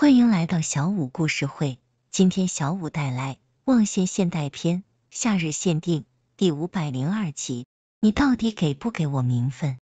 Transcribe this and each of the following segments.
欢迎来到小五故事会。今天小五带来《忘羡现代篇·夏日限定》第五百零二集。你到底给不给我名分？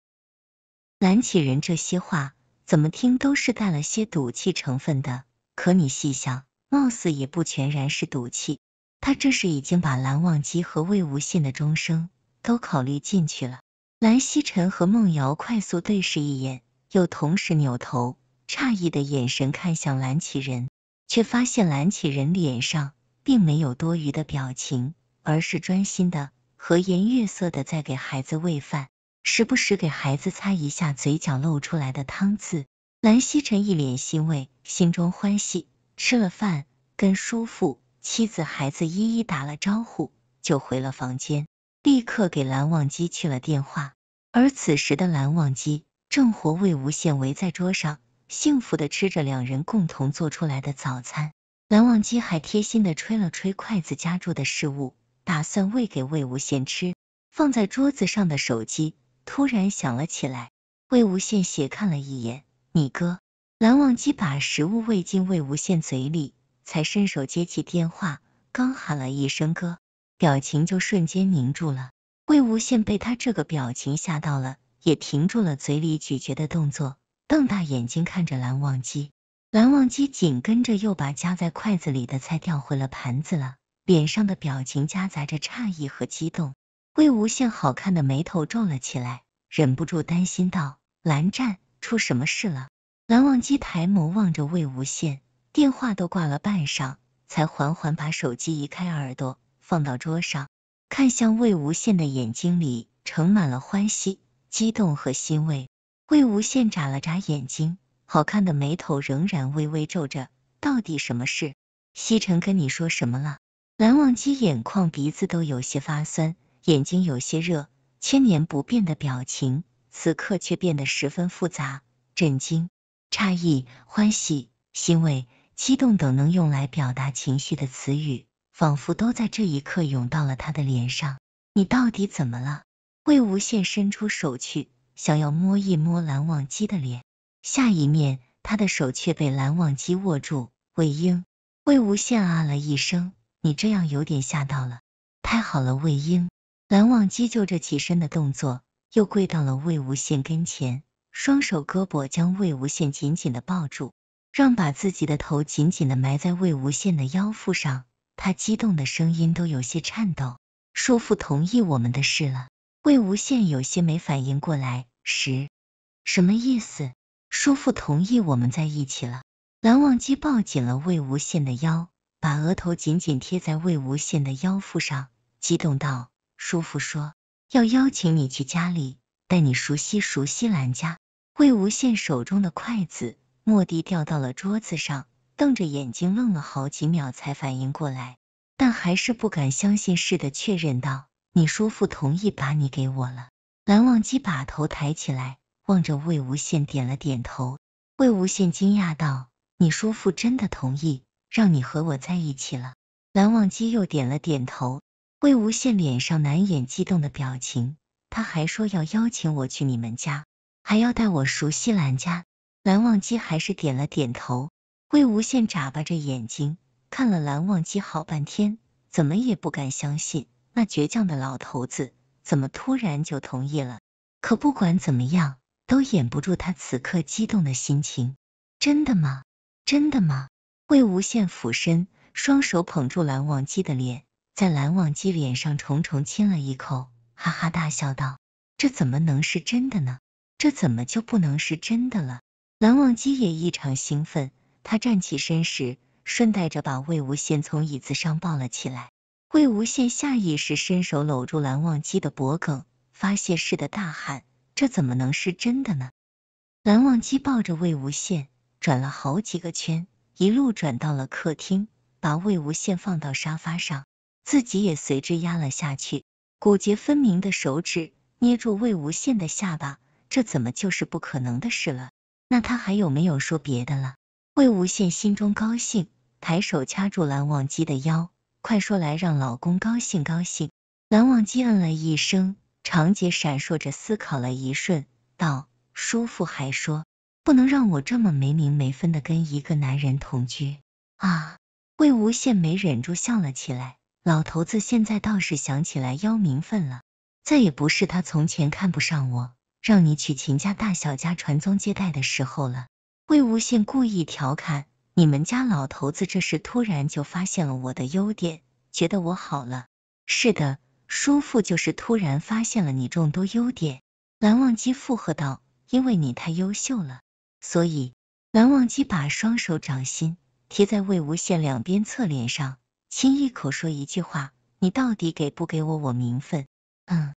蓝启仁这些话怎么听都是带了些赌气成分的，可你细想，貌似也不全然是赌气。他这是已经把蓝忘机和魏无羡的终生都考虑进去了。蓝曦臣和孟瑶快速对视一眼，又同时扭头。诧异的眼神看向蓝启人，却发现蓝启人脸上并没有多余的表情，而是专心的和颜悦色的在给孩子喂饭，时不时给孩子擦一下嘴角露出来的汤渍。蓝曦臣一脸欣慰，心中欢喜。吃了饭，跟叔父、妻子、孩子一一打了招呼，就回了房间，立刻给蓝忘机去了电话。而此时的蓝忘机正和魏无羡围在桌上。幸福的吃着两人共同做出来的早餐，蓝忘机还贴心的吹了吹筷子夹住的食物，打算喂给魏无羡吃。放在桌子上的手机突然响了起来，魏无羡斜看了一眼，你哥。蓝忘机把食物喂进魏无羡嘴里，才伸手接起电话，刚喊了一声哥，表情就瞬间凝住了。魏无羡被他这个表情吓到了，也停住了嘴里咀嚼的动作。瞪大眼睛看着蓝忘机，蓝忘机紧跟着又把夹在筷子里的菜掉回了盘子了，脸上的表情夹杂着诧异和激动。魏无羡好看的眉头皱了起来，忍不住担心道：“蓝湛，出什么事了？”蓝忘机抬眸望着魏无羡，电话都挂了半晌，才缓缓把手机移开，耳朵放到桌上，看向魏无羡的眼睛里盛满了欢喜、激动和欣慰。魏无羡眨了眨眼睛，好看的眉头仍然微微皱着。到底什么事？西沉跟你说什么了？蓝忘机眼眶、鼻子都有些发酸，眼睛有些热，千年不变的表情，此刻却变得十分复杂，震惊、诧异、欢喜、欣慰、激动等能用来表达情绪的词语，仿佛都在这一刻涌到了他的脸上。你到底怎么了？魏无羡伸出手去。想要摸一摸蓝忘机的脸，下一面他的手却被蓝忘机握住。魏婴，魏无羡啊了一声，你这样有点吓到了。太好了，魏婴。蓝忘机就着起身的动作，又跪到了魏无羡跟前，双手胳膊将魏无羡紧紧的抱住，让把自己的头紧紧的埋在魏无羡的腰腹上。他激动的声音都有些颤抖，叔父同意我们的事了。魏无羡有些没反应过来，十什么意思？叔父同意我们在一起了。蓝忘机抱紧了魏无羡的腰，把额头紧紧贴在魏无羡的腰腹上，激动道：“叔父说要邀请你去家里，带你熟悉熟悉蓝家。”魏无羡手中的筷子蓦地掉到了桌子上，瞪着眼睛愣了好几秒，才反应过来，但还是不敢相信似的确认道。你叔父同意把你给我了。蓝忘机把头抬起来，望着魏无羡，点了点头。魏无羡惊讶道：“你叔父真的同意让你和我在一起了？”蓝忘机又点了点头。魏无羡脸上难掩激动的表情，他还说要邀请我去你们家，还要带我熟悉蓝家。蓝忘机还是点了点头。魏无羡眨巴着眼睛，看了蓝忘机好半天，怎么也不敢相信。那倔强的老头子怎么突然就同意了？可不管怎么样，都掩不住他此刻激动的心情。真的吗？真的吗？魏无羡俯身，双手捧住蓝忘机的脸，在蓝忘机脸上重重亲了一口，哈哈大笑道：“这怎么能是真的呢？这怎么就不能是真的了？”蓝忘机也异常兴奋，他站起身时，顺带着把魏无羡从椅子上抱了起来。魏无羡下意识伸手搂住蓝忘机的脖颈，发泄似的大喊：“这怎么能是真的呢？”蓝忘机抱着魏无羡转了好几个圈，一路转到了客厅，把魏无羡放到沙发上，自己也随之压了下去，骨节分明的手指捏住魏无羡的下巴，这怎么就是不可能的事了？那他还有没有说别的了？魏无羡心中高兴，抬手掐住蓝忘机的腰。快说来，让老公高兴高兴。蓝忘机嗯了一声，长姐闪烁着思考了一瞬，道：“叔父还说，不能让我这么没名没分的跟一个男人同居。”啊！魏无羡没忍住笑了起来。老头子现在倒是想起来要名分了，再也不是他从前看不上我，让你娶秦家大小家传宗接代的时候了。魏无羡故意调侃。你们家老头子这时突然就发现了我的优点，觉得我好了。是的，叔父就是突然发现了你众多优点。蓝忘机附和道：“因为你太优秀了。”所以，蓝忘机把双手掌心贴在魏无羡两边侧脸上，亲一口，说一句话：“你到底给不给我我名分？”嗯。